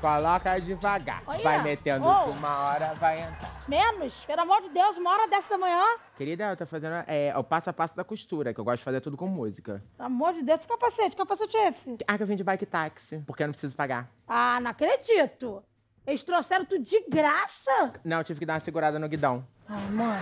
Coloca devagar. Olha. Vai metendo oh. uma hora, vai entrar. Menos? Pelo amor de Deus, uma hora dessa da manhã. Querida, eu tô fazendo é, o passo a passo da costura, que eu gosto de fazer tudo com música. Pelo amor de Deus, que capacete? Que capacete é esse? Ah, que eu vim de bike táxi, porque eu não preciso pagar. Ah, não acredito. Eles trouxeram tudo de graça? Não, eu tive que dar uma segurada no guidão. Ai, mãe.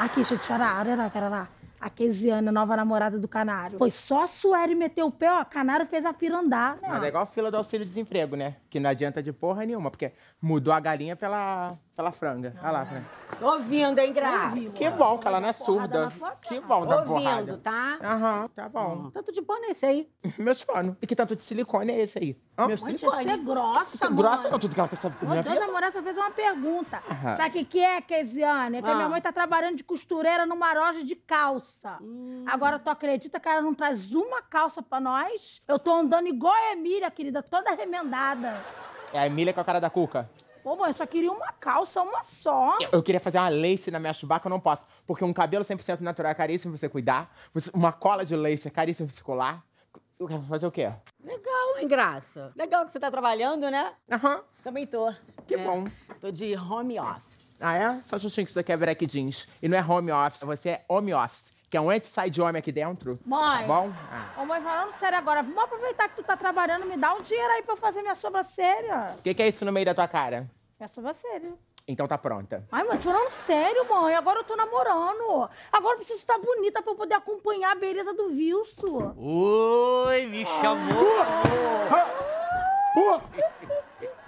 Aqui, deixa eu te falar. Olha lá, cara lá. A Keziana, nova namorada do Canário. Foi só a Sueli meter o pé, ó. Canário fez a fila andar, né? Mas é igual a fila do auxílio-desemprego, né? Que não adianta de porra nenhuma, porque mudou a galinha pela, pela franga. Olha lá, Fran. Tô ouvindo, hein, Graça? Que bom que ela não é surda. Que bom da Tô ouvindo, tá? Aham, tá bom. Hum. Tanto de pano é esse aí. Meus fonos. E que tanto de silicone é esse aí? Hã? Meu Pode Você é grossa, mano. Grossa não, tudo que ela tá sabendo. Ô, minha Deus, amor, só fez uma pergunta. Sabe o que que é, Keziane? É que a minha ah. mãe tá trabalhando de costureira numa loja de calça. Hum. Agora, tu acredita que ela não traz uma calça pra nós? Eu tô andando igual a Emília, querida, toda remendada. É a Emília com a cara da Cuca. Ô, mãe, eu só queria uma calça, uma só. Eu, eu queria fazer uma lace na minha chubaca, eu não posso. Porque um cabelo 100% natural é caríssimo você cuidar. Você, uma cola de lace é caríssimo você colar. Eu quero fazer o quê? Legal, hein, Graça? Legal que você tá trabalhando, né? Aham. Uhum. Também tô. Que é, bom. Tô de home office. Ah, é? Só justinho que isso daqui é break jeans. E não é home office, você é home office que é um anti-side homem aqui dentro? Mãe. Tá bom? Ah. Ô, mãe, falando sério agora, vamos aproveitar que tu tá trabalhando, me dá um dinheiro aí pra eu fazer minha sobrancelha. O que, que é isso no meio da tua cara? Minha sobrancelha. Então tá pronta. Ai, mas falando sério, mãe. Agora eu tô namorando. Agora eu preciso estar bonita pra eu poder acompanhar a beleza do Wilson. Oi, me chamou! Ah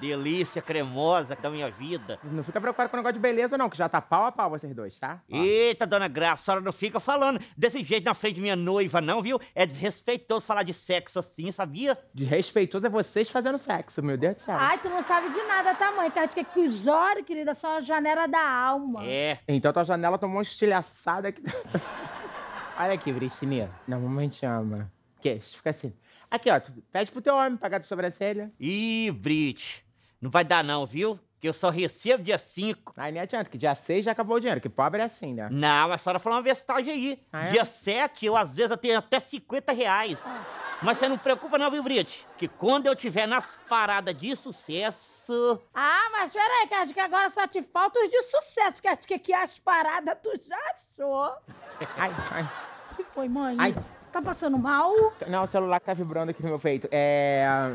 delícia cremosa da minha vida. Não fica preocupado com o negócio de beleza, não, que já tá pau a pau vocês dois, tá? Ó. Eita, dona Graça, a senhora não fica falando desse jeito na frente de minha noiva, não, viu? É desrespeitoso falar de sexo assim, sabia? Desrespeitoso é vocês fazendo sexo, meu Deus do céu. Ai, tu não sabe de nada, tá, mãe? Tá de que é cusório, querida, só a janela da alma. É. Então tua janela tomou uma estilhaçada aqui. Olha aqui, Bristinha. Não, mamãe te ama. Que? Fica assim. Aqui, ó. Pede pro teu homem pagar tua sobrancelha. Ih, Brit. Não vai dar não, viu? Que eu só recebo dia 5. Aí nem adianta, que dia 6 já acabou o dinheiro, que pobre é assim, né? Não, a senhora falou uma vestagem aí. Ah, é? Dia 7, eu às vezes eu tenho até 50 reais. Mas você não preocupa não, viu, Brite? Que quando eu tiver nas paradas de sucesso... Ah, mas peraí, que acho que agora só te falta os de sucesso, que acho que aqui as paradas tu já achou. ai, ai. O que foi, mãe? Ai. Tá passando mal? Não, o celular que tá vibrando aqui no meu peito. É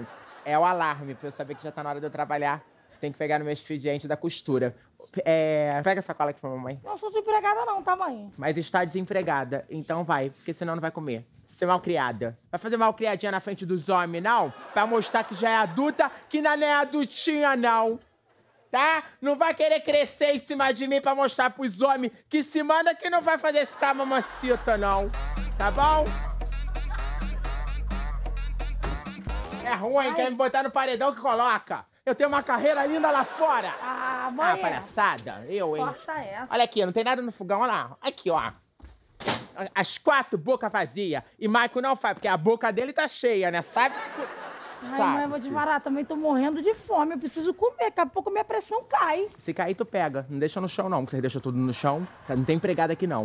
é o alarme, pra eu saber que já tá na hora de eu trabalhar. Tem que pegar no meu expediente da costura. É, pega essa cola aqui pra mamãe. Não sou desempregada, não, tá, mãe? Mas está desempregada, então vai, porque senão não vai comer. Ser criada, Vai fazer mal criadinha na frente dos homens, não? Pra mostrar que já é adulta, que não é adultinha, não. Tá? Não vai querer crescer em cima de mim pra mostrar pros homens que se manda que não vai fazer esse mamacita, não. Tá bom? É ruim, Ai. quer me botar no paredão que coloca. Eu tenho uma carreira linda lá fora. Ah, mãe. Ah, palhaçada. Eu, hein? Corta essa. Olha aqui, não tem nada no fogão, olha lá. Aqui, ó. As quatro bocas vazias. E Maicon não faz, porque a boca dele tá cheia, né? Sabe? Ai, Sabe mãe, eu vou desvarar. Também tô morrendo de fome. Eu preciso comer. Daqui a pouco minha pressão cai. Se cair, tu pega. Não deixa no chão, não, porque você deixa tudo no chão. Não tem empregada aqui, não.